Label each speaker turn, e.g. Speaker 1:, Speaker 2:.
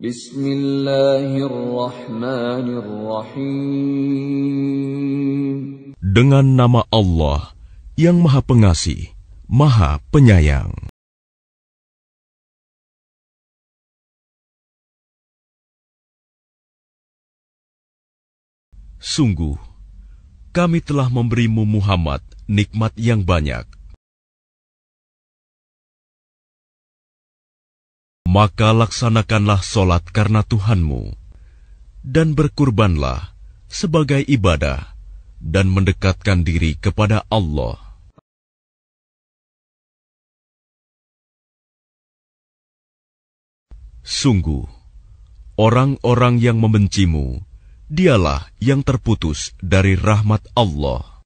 Speaker 1: Bismillahirrahmanirrahim.
Speaker 2: Dengan nama Allah yang Maha Pengasih, Maha Penyayang.
Speaker 1: Sungguh, kami telah memberimu Muhammad nikmat yang banyak
Speaker 2: maka laksanakanlah solat karena Tuhanmu, dan berkurbanlah sebagai ibadah, dan mendekatkan diri kepada Allah. Sungguh, orang-orang yang membencimu, dialah yang terputus dari rahmat Allah.